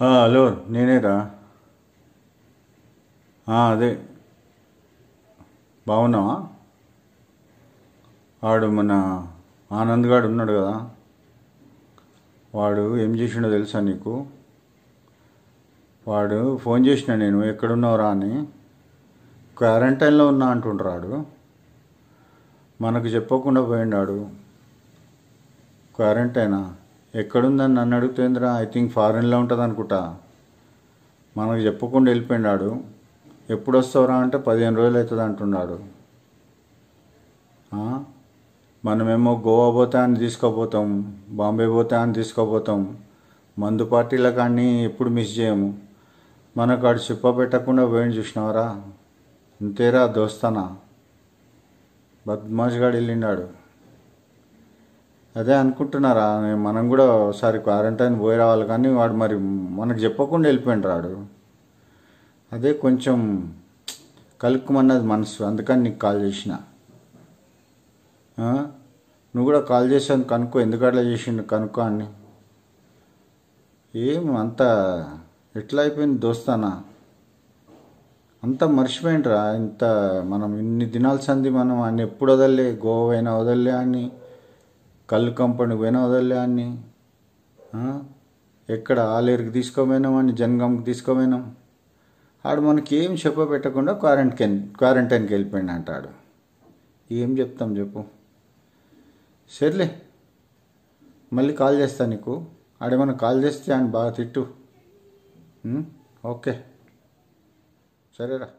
hello నేనేరా అదే బాగున్నావా వాడు మన ఆనంద్ ఉన్నాడు కదా వాడు ఏం చేసిండో తెలుసా నీకు వాడు ఫోన్ చేసిన నేను ఎక్కడున్నావురా అని క్వారంటైన్లో ఉన్నా అంటుండ్రాడు మనకు చెప్పకుండా పోయిండాడు క్వారంటైనా ఎక్కడుందని నన్ను అడుగుతుందిరా ఐ థింక్ ఫారెన్లో ఉంటుంది అనుకుంటా మనకు చెప్పకుండా వెళ్ళిపోయినాడు ఎప్పుడు వస్తావురా అంటే పదిహేను రోజులు అవుతుంది అంటున్నాడు మనమేమో గోవా పోతే అని తీసుకోపోతాం బాంబే పోతే అని తీసుకోపోతాం మందు పార్టీల కానీ ఎప్పుడు మిస్ చేయము మనకు ఆడు చిప్ప పెట్టకుండా పోయిన చూసినావరా అంతేరా దోస్తానా బద్మాష్ వెళ్ళిండాడు అదే అనుకుంటున్నారా మనం కూడా ఒకసారి క్వారంటైన్ పోయి రావాలి కానీ వాడు మరి మనకు చెప్పకుండా వెళ్ళిపోయింది రాడు అదే కొంచెం కలుక్కుమన్నది మనసు అందుకని నీకు కాల్ చేసిన నువ్వు కూడా కాల్ చేసాను కనుక్కో ఎందుకు అట్లా చేసిండు కనుక్కో అని ఏం అంత ఎట్లా అయిపోయింది దోస్తానా అంతా మర్చిపోయిండ్రా ఇంత మనం ఇన్ని దినాల సంది మనం ఆయన ఎప్పుడు వదల్లే గోవైనా వదలలే అని కళ్ళు కంపౌండ్ అన్ని ఎక్కడ ఆలేరుకి అని జనగంకి తీసుకోమైనాం ఆడు మనకి ఏం చెప్పబెట్టకుండా క్వారంటైన్ క్వారంటైన్కి వెళ్ళిపోయింది అంటాడు ఏం చెప్తాం చెప్పు సర్లే మళ్ళీ కాల్ చేస్తా నీకు ఆడేమన్నా కాల్ చేస్తే ఆయన బాగా తిట్టు ఓకే సరేరా